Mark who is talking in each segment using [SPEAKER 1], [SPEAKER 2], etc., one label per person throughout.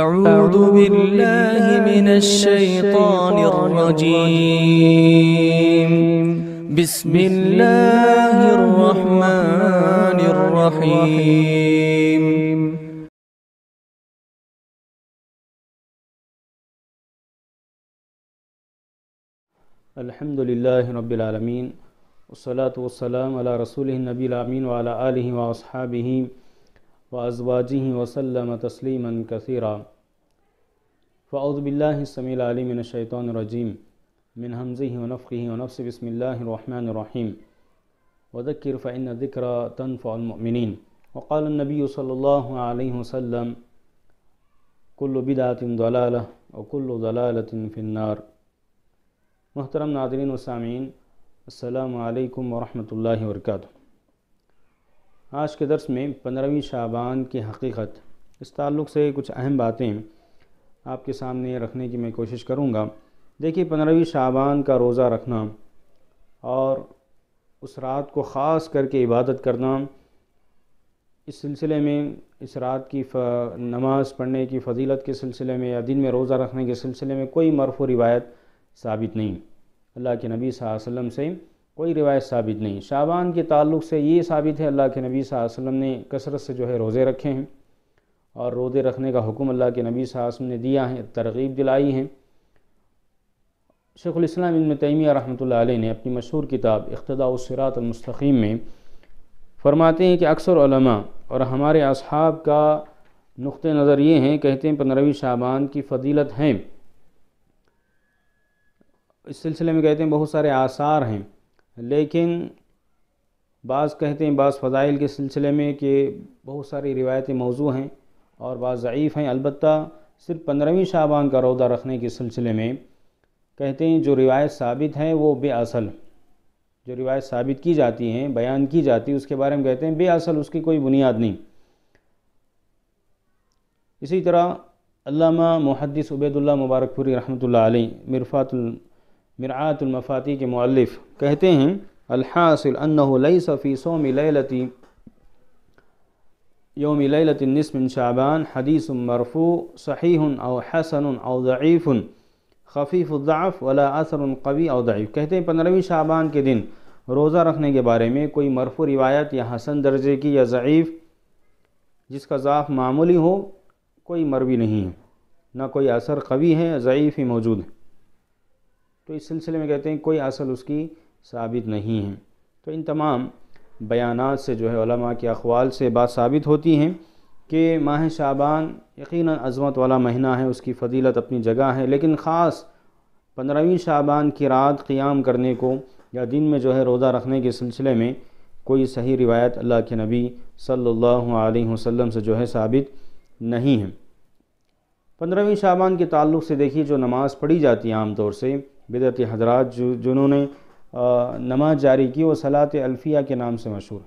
[SPEAKER 1] أعوذ بالله من الشيطان الرجيم بسم الله الرحمن الرحيم الحمد لله رب العالمين والصلاة والسلام على رسوله النبي الأمين وعلى آله وأصحابه وأزواجه وسلم تسليما كثيرا فأعوذ بالله السميع العليم من الشيطان الرجيم من همزه ونفخه ونفس بسم الله الرحمن الرحيم وذكر فإن الذكرى تنفع المؤمنين وقال النبي صلى الله عليه وسلم كل بدعة ضلالة وكل ضلالة في النار محترم ناظرين وسامعين السلام عليكم ورحمة الله وبركاته आज के दर्स में पंद्रहवीं शाबान की हकीकत इस ताल्लुक़ से कुछ अहम बातें आपके सामने रखने की मैं कोशिश करूँगा देखिए पंद्रहवीं शाबान का रोज़ा रखना और उस रात को ख़ास करके इबादत करना इस सिलसिले में इस रात की नमाज़ पढ़ने की फजीलत के सिलसिले में या दिन में रोज़ा रखने के सिलसिले में कोई मरफ़ रिवायत साबित नहीं अल्लाह के नबी वसम से कोई रिवायत साबित नहीं शाबान के ताल्लुक से ये साबित है अल्लाह के नबी वसल्लम ने कसरत से जो है रोज़े रखे हैं और रोज़े रखने का हुक्म अल्लाह के नबी वसल्लम ने दिया है तरगीब दिलाई है शेखुलस्लाम इबन तैमिया रहमत ने अपनी मशहूर किताब अख्तदासरातमस्तकीम में फरमाते हैं कि अक्सर और हमारे असहाब का नुक़ नज़र ये हैं कहते हैं पंद्रहवीं शाबान की फ़जीलत हैं इस सिलसिले में कहते हैं बहुत सारे आसार हैं लेकिन बाज़ कहते हैं बाज़ फ़ज़ाइल के सिलसिले में कि बहुत सारी रिवायतें मौजू हैं और बाज़ ज़यीफ़ हैं अलबत् सिर्फ पंद्रहवीं शाबान का रौदा रखने के सिलसिले में कहते हैं जो रिवायत साबित हैं वो बेअसल जो रिवायत साबित की जाती हैं बयान की जाती है उसके बारे में कहते हैं बेअसल उसकी कोई बुनियाद नहीं इसी तरह अल्लामा मुहदस उबैदुल्ला मुबारकपुरी रहमतुल्लाह अलैह मिरफ़ातुल मिरातुलमफ़ाती के मौलफ़ कहते हैं अलहासिल सफ़ी सोम लती योम लतिनसमिन शाबान हदीस मरफ़ू सही अव हसन अव ज़ीफ़ ख़फ़ीफ़ुल्दाफ़ वला असर कवी और कहते हैं पंद्रहवीं शाबान के दिन रोज़ा रखने के बारे में कोई मरफ़ू रिवायत या हसन दर्जे की या ज़ीफ़ जिसका ज़ाफ़ मामूली हो कोई मरवी नहीं है ना कोई असर कवी है ज़ीफ़ ही मौजूद है तो इस सिलसिले में कहते हैं कोई असल उसकी साबित नहीं है तो इन तमाम बयान से जो है के अखवाल से बात साबित होती हैं कि माह शाबान यकीन अजमत वाला महीना है उसकी फजीलत अपनी जगह है लेकिन ख़ास पंद्रहवीं शाबान की रात क़्याम करने को या दिन में जो है रोज़ा रखने के सिलसिले में कोई सही रिवायत अल्लाह के नबी सल्लल्लाहु अलैहि वसल्लम से जो है साबित नहीं है पंद्रहवीं शाबान के ताल्लुक़ से देखिए जो नमाज़ पढ़ी जाती है आमतौर से बिदत हजरात जो जिन्होंने नमाज जारी की वो सलात अल्फ़िया के नाम से मशहूर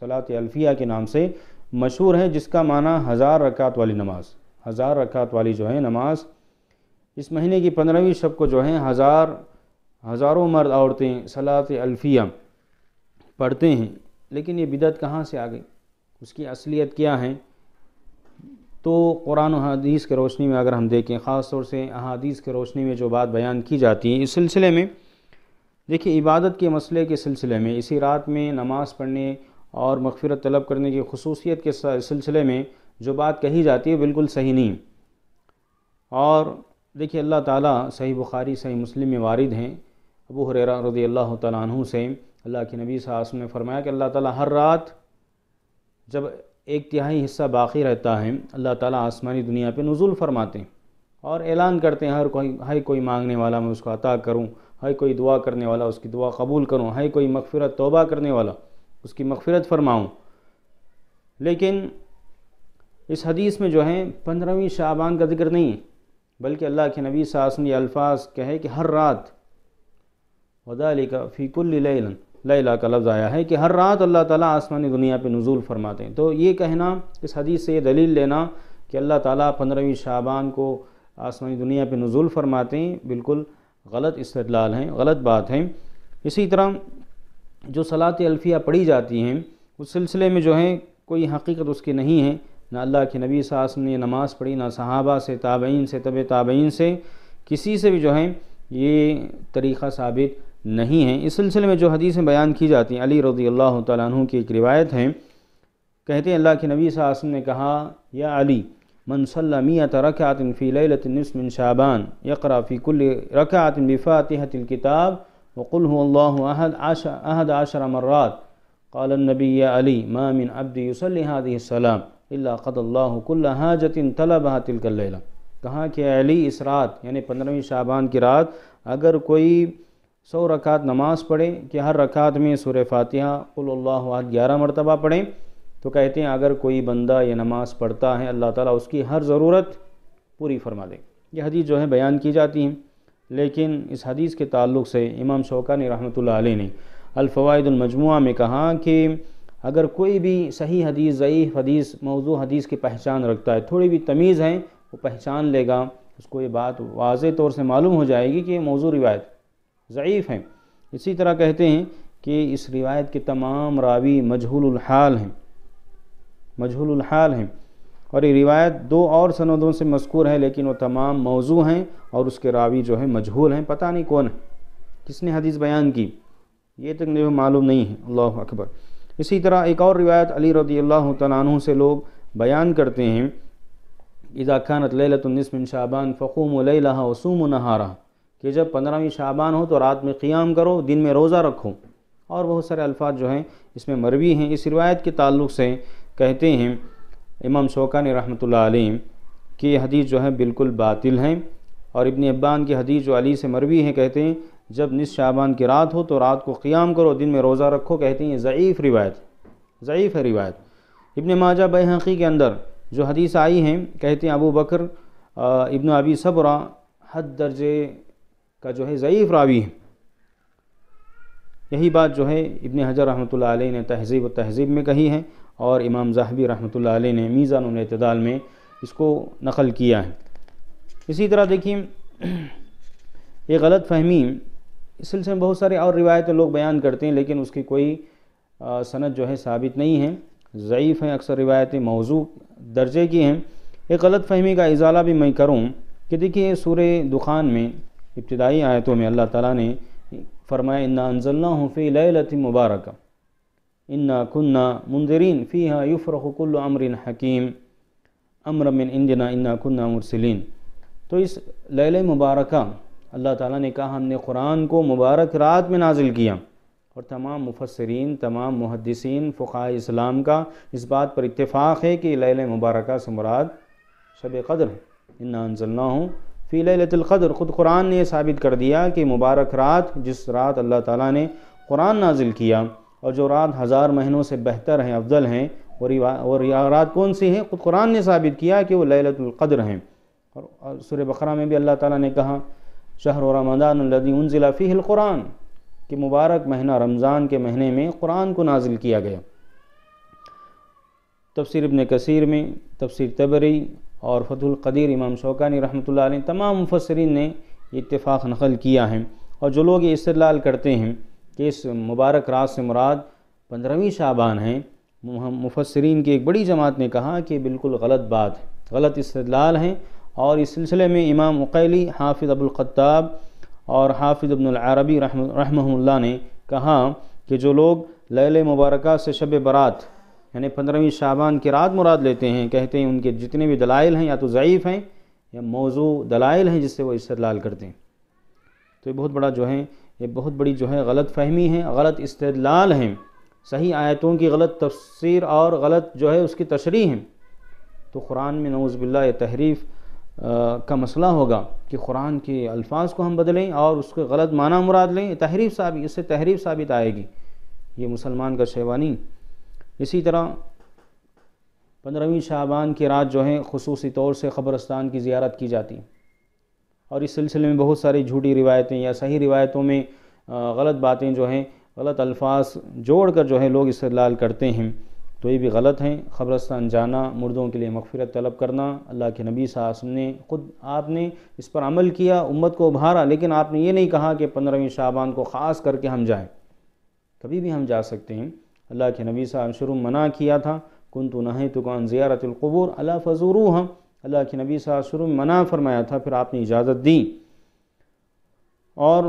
[SPEAKER 1] सलात अल्फ़िया के नाम से मशहूर है जिसका माना हज़ार रकात वाली नमाज हज़ार रकात वाली जो है नमाज इस महीने की पंद्रहवीं शब को जो है हज़ार हज़ारों मर्द औरतें सलात अल्फ़िया पढ़ते हैं लेकिन ये बिदत कहाँ से आ गई उसकी असलियत क्या है तो कुरान हदीस की रोशनी में अगर हम देखें ख़ास तौर से अहादीस की रोशनी में जो बात बयान की जाती है इस सिलसिले में देखिए इबादत के मसले के सिलसिले में इसी रात में नमाज़ पढ़ने और मगफरत तलब करने की खसूसियत के सिलसिले में जो बात कही जाती है बिल्कुल सही नहीं और देखिए अल्लाह ताला सही बुखारी सही मुस्लिम में वारिद हैं अबू हुररा रजी अल्लाह तु से अल्लाह के नबी साहब ने फरमाया कि अल्लाह ताला हर रात जब एक तिहाई हिस्सा बाकी रहता है अल्लाह ताला आसमानी दुनिया पे नज़ुल फरमाते हैं और ऐलान करते हैं हर कोई हर कोई मांगने वाला मैं उसको अता करूँ हर कोई दुआ करने वाला उसकी दुआ कबूल करूँ हर कोई मगफरत तोबा करने वाला उसकी मगफरत फरमाऊँ लेकिन इस हदीस में जो है पंद्रहवीं शाबान का जिक्र नहीं बल्कि अल्लाह के नबी सासन ये अल्फाज कहे कि हर रात का फ़ीकुल्लन लैला का लफ्ज़ आया है कि हर रात अल्लाह ताला आसमानी दुनिया पे नज़ूल फरमाते हैं तो ये कहना इस हदीस से ये दलील लेना कि अल्लाह ताला पंद्रहवीं शाबान को आसमानी दुनिया पे नज़ूल फरमाते हैं बिल्कुल गलत इस्तलाल हैं गलत बात है इसी तरह जो सलात अल्फिया पढ़ी जाती हैं उस सिलसिले में जो है कोई हकीकत उसकी नहीं है ना अल्लाह के नबी सास ने नमाज़ पढ़ी ना सहाबा से ताबीन से तब ताबीन से किसी से भी जो है ये तरीक़ा साबित नहीं हैं इस सिलसिले में जो हदीसें बयान की जाती हैं अली रज़ी अल्लाह तु की एक रिवायत हैं कहते हैं अल्लाह के नबी सासम ने कहा या अली मनसलमिया रक़ातिन फ़ीलतनसमिन शाबान यकराफ़ीकुल रक़ातिन बिफ़ातहतिल किताब वक़ुल्हद आशा अहद आशर मर्रात कालनबी या अली मामिन अब्दी यूसलहादीसलाम हाजतिन तलबा तिलकल्ला कहा कि अली इस रात यानी पंद्रहवीं शाबान की रात अगर कोई सौ रकात नमाज पढ़ें कि हर रकात में सुर फातिहा कुल्लाहद ग्यारह मरतबा पढ़ें तो कहते हैं अगर कोई बंदा ये नमाज़ पढ़ता है अल्लाह ताला उसकी हर ज़रूरत पूरी फरमा दे यह हदीस जो है बयान की जाती हैं लेकिन इस हदीस के ताल्लुक से इमाम शौकान रहमत ने अलफ़वादमजमु में कहा कि अगर कोई भी सही हदीस ज़यीफ़ हदीस मौजू हदीस की पहचान रखता है थोड़ी भी तमीज़ है वो पहचान लेगा उसको ये बात वाज तौर से मालूम हो जाएगी कि ये मौजू रिवायत ज़यीफ़ हैं इसी तरह कहते हैं कि इस रिवायत के तमाम रावी मजहूलहाल हैं मजहूलहाल हैं और ये रिवायत दो और सनदों से मशकूर है लेकिन वो तमाम मौजू हैं और उसके रावी जो है मजहूल हैं पता नहीं कौन है किसने हदीस बयान की ये तक मुझे मालूम नहीं है अल्लाह अकबर इसी तरह एक और रिवायत अली रदी अल्लाह तु से लोग बयान करते हैं इज़ा खानत लतुलनसमिन शाबान फ़ूम लहा वसूम नहारा कि जब पंद्रहवीं शाबान हो तो रात में क़ियाम करो दिन में रोज़ा रखो और बहुत सारे अल्फाज जो हैं इसमें मरवी हैं इस रिवायत के ताल्लुक से कहते हैं इमाम शौकान रहमत आलम कि हदीस जो है बिल्कुल बातिल हैं और इबन अब्बान की हदीस जो अली से मरवी हैं कहते हैं जब निस शाबान की रात हो तो रात को क़ियाम करो दिन में रोज़ा रखो कहते हैं ज़यीफ़ रिवायत ज़यीफ़ है रिवायत इबन माजा बहकी के अंदर जो हदीस आई हैं कहते हैं अबू बकर इबन अबी सबरा हद दर्जे का जो है ज़यीफ़ रावी है यही बात जो है इबन हजर रहमत आलही ने तहजीब व तहजीब में कही है और इमाम जहबी रहमत आलही ने मीज़ान अतदाल में इसको नकल किया है इसी तरह देखिए ये गलत फहमी इस सिलसिले में बहुत सारे और रिवायतें लोग बयान करते हैं लेकिन उसकी कोई सनत जो है साबित नहीं है ज़यीफ़ हैं अक्सर रिवायतें मौजू दर्जे की हैं एक गलत फहमी का इजाला भी मैं करूँ कि देखिए सूर्य दुकान में इब्तदाई आयतों में अल्लाह ताला ने फरमाया इन्ना अनजल्ला फ़ी लत मुबारक इन्ना कुन्ना फ़ी हा युफ़रकुल अमरिन हकीम अमर मिन इंदना इन्ना कुन्ना मुरसलिन तो इस लैल मुबारक अल्लाह ताला ने कहा हमने कुरान को मुबारक रात में नाजिल किया और तमाम मुफसरीन तमाम मुहदसिन फ़ुका इस्लाम का इस बात पर इतफ़ाक़ है कि लैल मुबारक से मुराद शब क़द्र है इन्ना अनजल्ला हूँ फ़ी लतलक़द्र ख़ुद कुरान ने साबित कर दिया कि मुबारक रात जिस रात अल्लाह ताला ने कुरान नाजिल किया और जो रात हज़ार महीनों से बेहतर हैं अफजल हैं और यह रात कौन सी हैं ख़ुद कुरान ने साबित किया कि वो लतलक़द्र हैं और सुर बकरा में भी अल्लाह ताला ने कहा शहर रमदान ज़िला फ़ील कुरान कि मुबारक महीना रमज़ान के महीने में कुरान को नाजिल किया गया तफसर इबन कसीर में तफसर तबरी और फतुल कदीर इमाम शौकानी रहमत तमाम मुफसरीन ने इतफ़ाक़ नकल किया है और जो लोग ये इस्तलाल करते हैं कि इस मुबारक रात से मुराद पंद्रहवीं शाबान है मुफसरीन की एक बड़ी जमात ने कहा कि बिल्कुल गलत बात है गलत इस्तलाल हैं और इस सिलसिले में इमाम उकैली हाफिज़ अबुल्ख़ाब और हाफिज़ अबन अरबी ने कहा कि जो लोग लैल मुबारक से शब बरात यानी पंद्रहवीं शाबान की रात मुराद लेते हैं कहते हैं उनके जितने भी दलाइल हैं या तो ज़यीफ़ हैं या मौजू दलाइल हैं जिससे वो इस्तलाल करते हैं तो ये बहुत बड़ा जो है ये बहुत बड़ी जो है गलत फहमी है गलत इस्तलाल हैं सही आयतों की गलत तफसर और गलत जो है उसकी तशरी है तो कुरान में नौज़बिल्ला तहरीफ़ का मसला होगा कि कुरान के अल्फाज को हम बदलें और उसके गलत माना मुराद लें तहरीफ साबित इससे तहरीफ साबित आएगी ये मुसलमान का शेवानी इसी तरह पंद्रहवीं शाबान की रात जो है खसूस तौर से ख़बरस्तान की ज़्यारत की जाती है और इस सिलसिले में बहुत सारी झूठी रिवायतें या सही रिवायतों में गलत बातें जो हैं गलत अल्फाज जोड़ कर जो है लोग लाल करते हैं तो ये भी गलत हैं ख़बरस्तान जाना मुर्दों के लिए मगफरत तलब करना अल्लाह के नबी साहब ने ख़ुद आपने इस पर अमल किया उम्मत को उभारा लेकिन आपने ये नहीं कहा कि पंद्रहवीं शाबान को ख़ास करके हम जाएँ कभी भी हम जा सकते हैं अल्लाह के नबी साहब शुरू मना किया था कुन तो नही तो कौन ज़ियारतलकबूर अला फ़जूरू हम अल्लाह के नबी साहब शुरू मना फरमाया था फिर आपने इजाज़त दी और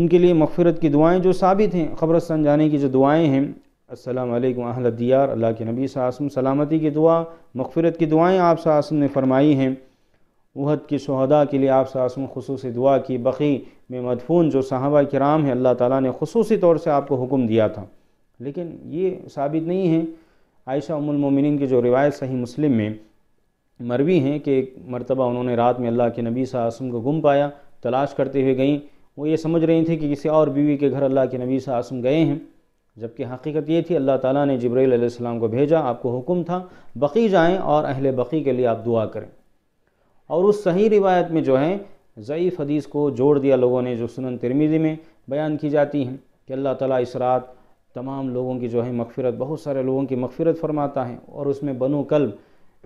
[SPEAKER 1] उनके लिए मफ़रत की दुआएँ जो साबित हैं ख़बरस्तान जाने की जो दुआएँ हैं असलकम अहल दियार अल्लाह के नबी सासम सलामती की दुआ मफ़रत की दुआएँ आप सासम ने फरमाई हैं वहद के शहदा के लिए आप सासम खसूस दुआ की बकी में मदफून जो साहबा कराम है अल्लाह ताला ने खसूसी तौर से आपको हुक्म दिया था लेकिन ये साबित नहीं है आयशा उमुलमिन की जो रिवायत सही मुस्लिम में मरवी हैं कि एक मरतबा उन्होंने रात में अल्लाह के नबी सासम को गुम पाया तलाश करते हुए गईं वो ये समझ रही थी कि किसी और बीवी के घर अल्लाह के नबी सासम गए हैं जबकि हकीकत ये थी अल्लाह ताला ने जब्रैलम को भेजा आपको हुक्म था बकी जाएं और अहल बकी के लिए आप दुआ करें और उस सही रिवायत में जो है ज़यीफ़ हदीस को जोड़ दिया लोगों ने जो सुनन तिरमीजी में बयान की जाती हैं कि अल्लाह ताली इस रात तमाम लोगों की जो है मगफ़रत बहुत सारे लोगों की मगफ़रत फरमाता है और उसमें बनो कल्ब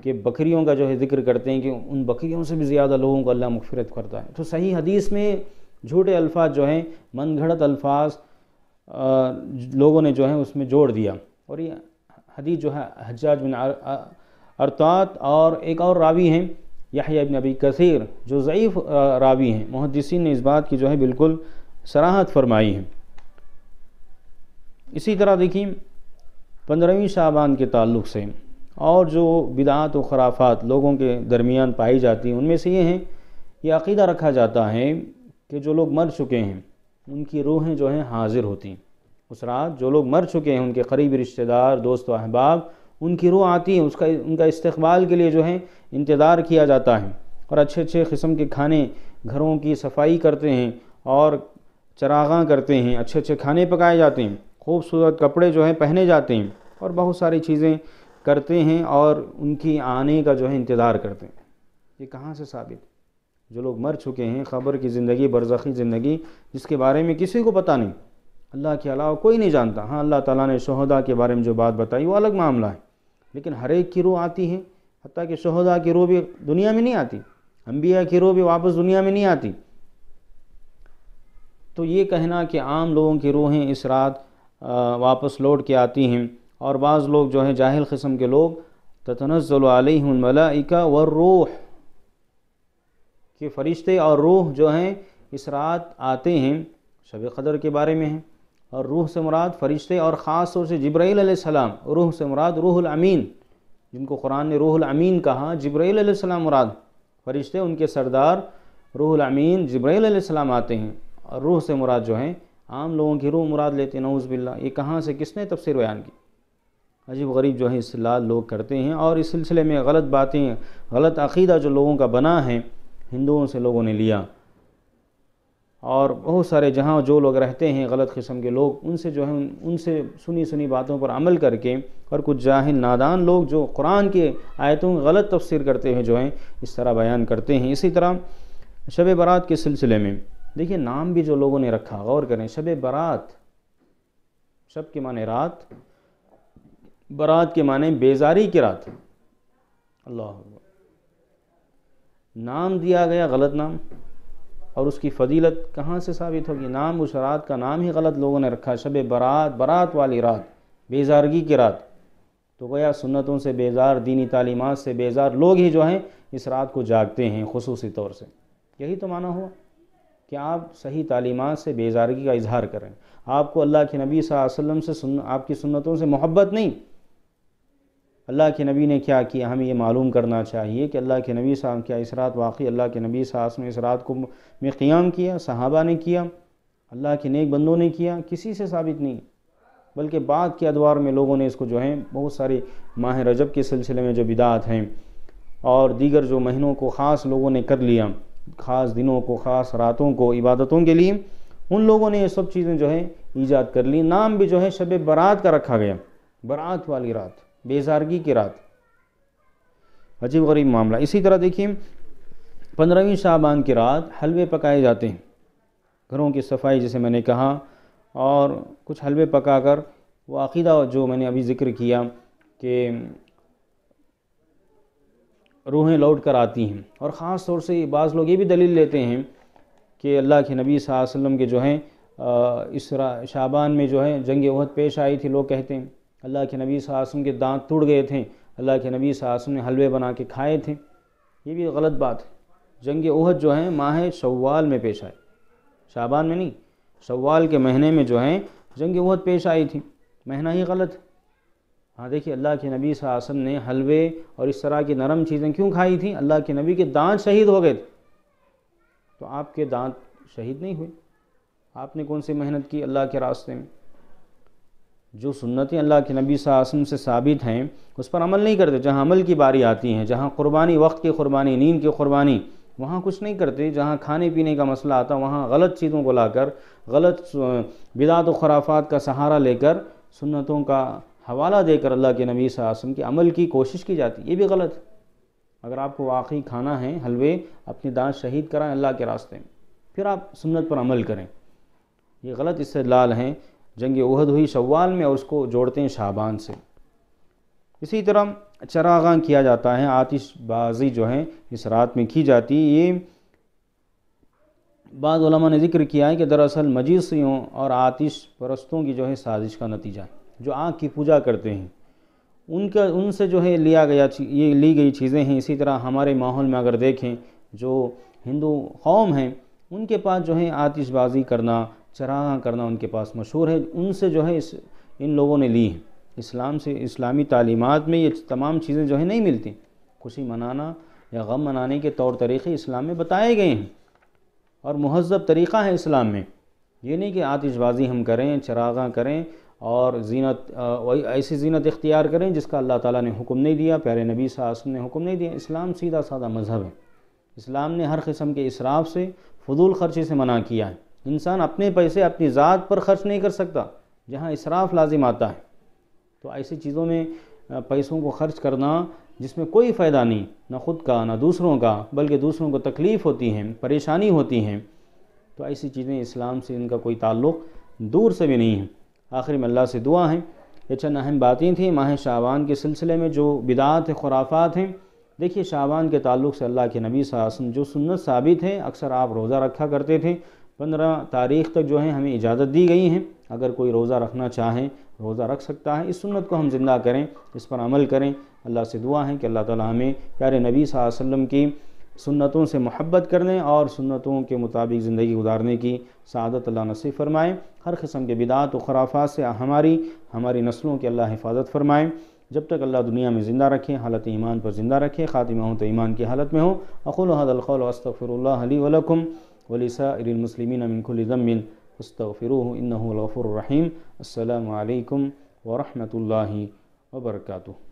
[SPEAKER 1] के बकरियों का जो है जिक्र करते हैं कि उन बकरियों से भी ज़्यादा लोगों को अल्लाह मगफ़रत करता है तो सही हदीस में झूठे अल्फाज जो हैं मन घड़त अल्फाज लोगों ने जो है उसमें जोड़ दिया और ये हदीस जो है हजाज बिन अरतात और एक और रावी हैं याहिया अब नबी कसीर जो ज़यीफ़ रावी हैं मुहदसिन ने इस बात की जो है बिल्कुल सराहत फरमाई है इसी तरह देखिए पंद्रहवीं शाबान के ताल्लुक से और जो बिदात व खराफात लोगों के दरमियान पाई जाती हैं उनमें से ये हैं ये अकीदा रखा जाता है कि जो लोग मर चुके हैं उनकी रूहें जो हैं हाजिर होती हैं उस रात जो लोग मर चुके हैं उनके करीबी रिश्तेदार दोस्त अहबाब उनकी रूह आती हैं उसका उनका इस्तकबाल के लिए जो है इंतज़ार किया जाता है और अच्छे अच्छे किस्म के खाने घरों की सफाई करते हैं और चरागा करते हैं अच्छे अच्छे खाने पकाए जाते हैं खूबसूरत कपड़े जो हैं पहने जाते हैं और बहुत सारी चीज़ें करते हैं और उनकी आने का जो है इंतज़ार करते हैं ये कहाँ से साबित जो लोग मर चुके हैं ख़बर की ज़िंदगी बरज़ी ज़िंदगी जिसके बारे में किसी को पता नहीं अल्लाह के अलावा कोई नहीं जानता हाँ अल्लाह ताला ने शहदा के बारे में जो बात बताई वो अलग मामला है लेकिन हर एक की रूह आती है हती कि शहदा की रूह भी दुनिया में नहीं आती अम्बिया की रूह भी वापस दुनिया में नहीं आती तो ये कहना कि आम लोगों की रूहें इस रात वापस लौट के आती हैं और बाज़ लोग जो हैं जाहिल कस्म के लोग तनज़लमलाइका व रूह के फरिश्ते और रूह जो हैं इस रात आते हैं शब कदर के बारे में हैं और रूह से मुराद फरिश्ते और ख़ास तौर से जब्राईसम रूह से मुराद रूहुल अमीन जिनको कुरान ने रूहुल अमीन कहा सलाम मुराद फरिश्ते उनके सरदार रूहुल अमीन जब्राईसम आते हैं और रूह से मुराद जो हैं आम लोगों की रूह मुराद लेते नऊज़ बिल्ला ये कहाँ से किसने तफसर बयान की अजीब गरीब जो है इसलाल लोग करते हैं और इस सिलसिले में गलत बातें गलत अकीदा जो लोगों का बना है हिंदुओं से लोगों ने लिया और बहुत सारे जहाँ जो लोग रहते हैं गलत किस्म के लोग उनसे जो है उनसे सुनी सुनी बातों पर अमल करके और कुछ जाहिल नादान लोग जो कुरान के आयतों की गलत तफसीर करते हुए जो हैं इस तरह बयान करते हैं इसी तरह शब बारात के सिलसिले में देखिए नाम भी जो लोगों ने रखा गौर करें शब बारात शब के माने रात बारात के माने बेजारी की रात अल्लाह नाम दिया गया गलत नाम और उसकी फजीलत कहाँ से साबित होगी नाम उस रात का नाम ही गलत लोगों ने रखा शब बरात बारात वाली रात बेजारगी की रात तो गया सुन्नतों से बेजार दीनी तालीमत से बेजार लोग ही जो हैं इस रात को जागते हैं खसूसी तौर से यही तो माना हुआ कि आप सही तालीमत से बेजारगी का इजहार करें आपको अल्लाह के नबी वसल्लम से सुन आपकी सुन्नतों से मोहब्बत नहीं अल्लाह के नबी ने क्या किया हमें ये मालूम करना चाहिए कि अल्लाह के नबी साहब क्या इस रात वाकई अल्लाह के नबी साहब ने इस रात को में क़्याम किया सहाबा ने किया अल्लाह के नेक बंदों ने किया किसी से साबित नहीं बल्कि बाद के अदवार में लोगों ने इसको जो है बहुत सारे माह रजब के सिलसिले में जो बिदात हैं और दीगर जो महीनों को ख़ास लोगों ने कर लिया ख़ास दिनों को ख़ास रातों को इबादतों के लिए उन लोगों ने ये सब चीज़ें जो है ईजाद कर ली नाम भी जो है शब बारात का रखा गया बारात वाली रात बेजारगी की रात अजीब गरीब मामला इसी तरह देखिए पंद्रहवीं शाबान की रात हलवे पकाए जाते हैं घरों की सफाई जैसे मैंने कहा और कुछ हलवे पकाकर वो अकीदा जो मैंने अभी ज़िक्र किया कि रूहें लौट कर आती हैं और ख़ास तौर से बाज़ लोग ये भी दलील लेते हैं कि अल्लाह के नबी वसल्लम के जो हैं इस शाबान में जो है जंग वहद पेश आई थी लोग कहते हैं अल्लाह के नबी वसल्लम के दांत टूट गए थे अल्लाह के नबी वसल्लम ने हलवे बना के खाए थे ये भी गलत बात है जंग वहद जो है माह शवाल में पेश आए शाबान में नहीं शवाल के महीने में जो है जंग वहद पेश आई थी महीना ही गलत हाँ देखिए अल्लाह के नबी सासन ने हलवे और इस तरह की नरम चीज़ें क्यों खाई थी अल्लाह के नबी के दांत शहीद हो गए थे तो आपके दांत शहीद नहीं हुए आपने कौन सी मेहनत की अल्लाह के रास्ते में जो सुन्नतें अल्लाह के नबी सासन से साबित हैं उस पर अमल नहीं करते जहाँ अमल की बारी आती है जहाँ क़ुरबानी वक्त की क़ुरबानी नींद की क़ुरबानी वहाँ कुछ नहीं करते जहाँ खाने पीने का मसला आता वहाँ गलत चीज़ों को लाकर गलत बिदात व खराफात का सहारा लेकर सुन्नतों का हवाला देकर अल्लाह के नबी वसम के अमल की कोशिश की जाती है ये भी गलत है अगर आपको वाकई खाना है हलवे अपनी दांत शहीद कराएं अल्लाह के रास्ते में फिर आप सुन्नत पर अमल करें ये गलत इससे लाल हैं जंग उहद हुई शवाल में और उसको जोड़ते हैं शाबान से इसी तरह चरागा किया जाता है आतिशबाजी जो है इस रात में की जाती है ये बाद ने जिक्र किया है कि दरअसल मजीसियों और आतिश परस्तों की जो है साजिश का नतीजा है जो आँख की पूजा करते हैं उनका उनसे जो है लिया गया ये ली गई चीज़ें हैं इसी तरह हमारे माहौल में अगर देखें जो हिंदू कौम हैं उनके पास जो है आतिशबाजी करना चरागा करना उनके पास मशहूर है उनसे जो है इस इन लोगों ने ली है इस्लाम से इस्लामी तालीमत में ये तमाम चीज़ें जो है नहीं मिलती खुशी मनाना या गम मनाने के तौर तरीक़े इस्लाम में बताए गए हैं और महजब तरीक़ा है इस्लाम में ये नहीं कि आतिशबाज़ी हम करें चरागा करें और जीनत ऐसी जीनत इख्तियार करें जिसका अल्लाह ताला ने हुक्म नहीं दिया प्यारे नबी सासम ने हुक्म नहीं दिया इस्लाम सीधा साधा मज़हब है इस्लाम ने हर किस्म के इसराफ से फजूल खर्चे से मना किया है इंसान अपने पैसे अपनी ज़ात पर ख़र्च नहीं कर सकता जहाँ इसराफ लाजिम आता है तो ऐसी चीज़ों में पैसों को ख़र्च करना जिसमें कोई फ़ायदा नहीं ना ख़ुद का ना दूसरों का बल्कि दूसरों को तकलीफ़ होती है परेशानी होती हैं तो ऐसी चीज़ें इस्लाम से इनका कोई ताल्लुक़ दूर से भी नहीं है आखिर में अल्लाह से दुआ हैं ये चंद अहम बातें थी माह शाबान के सिलसिले में जो बिदात खुराफात हैं देखिए शाबान के ताल्लुक से अल्लाह के नबी वसम जो सुन्नत साबित है अक्सर आप रोज़ा रखा करते थे पंद्रह तारीख तक जो है हमें इजाज़त दी गई है अगर कोई रोज़ा रखना चाहे रोज़ा रख सकता है इस सुन्नत को हम ज़िंदा करें इस पर अमल करें अल्लाह से दुआ है कि अल्लाह ताला हमें प्यारे नबी वसम की सुन्नतों से मोहब्बत करने और सुन्नतों के मुताबिक ज़िंदगी गुजारने की सदत अल्लाह नसीब फरमाए हर कस्म के बिदात व खराफा से हमारी हमारी नस्लों की अल्लाह हिफाजत फ़रमाए जब तक अल्लाह दुनिया में ज़िंदा रखें हालत ईमान पर ज़िंदा रखें खातिमा हूँ तो ईमान की हालत में हो अखुलहदल वस्तफ़िर वलकम वलिसामसलिमिन अमिनकुलज़मिन वस्तफ़िर इन्नफ़ुररहीम अल्लाम वबरकू